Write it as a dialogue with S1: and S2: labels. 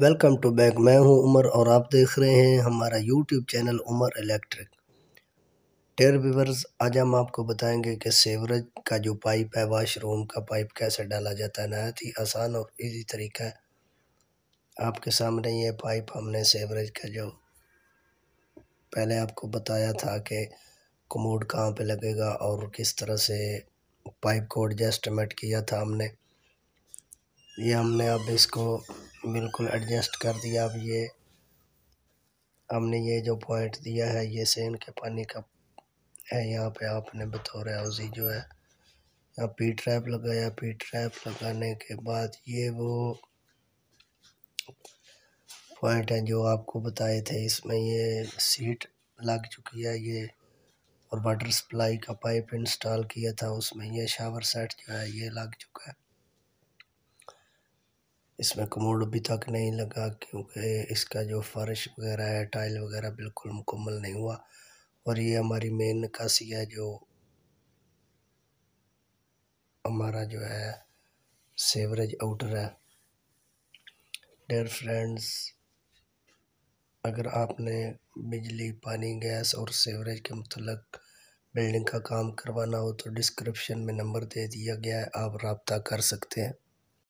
S1: welcome to back मैं हूं उमर और आप देख रहे हैं हमारा यूट्यूब चैनल उमर इलेक्ट्रिक टेर व्यूवर्स आज हम आपको बताएंगे कि सेवरेज का जो पाइप है वाशरूम का पाइप कैसे डाला जाता है नहायत ही आसान और इजी तरीका है आपके सामने ये पाइप हमने सेवरेज का जो पहले आपको बताया था कि कमोड कहाँ पर लगेगा और किस तरह से पाइप को एडजस्टमेंट किया था हमने ये हमने अब इसको बिल्कुल एडजस्ट कर दिया अब ये हमने ये जो पॉइंट दिया है ये सेन के पानी का है यहाँ पे आपने बतौर हाउसी जो है यहाँ पी ट्रैप लगाया पी ट्रैप लगाने के बाद ये वो पॉइंट है जो आपको बताए थे इसमें ये सीट लग चुकी है ये और वाटर सप्लाई का पाइप इंस्टॉल किया था उसमें ये शावर सेट जो है ये लग चुका है इसमें कमोड अभी तक नहीं लगा क्योंकि इसका जो फर्श वगैरह है टाइल वगैरह बिल्कुल मुकम्मल नहीं हुआ और ये हमारी मेन निकासी है जो हमारा जो है सेवरेज आउटर है डेयर फ्रेंड्स अगर आपने बिजली पानी गैस और सेवरेज के मतलब बिल्डिंग का काम करवाना हो तो डिस्क्रिप्शन में नंबर दे दिया गया है आप रबता कर सकते हैं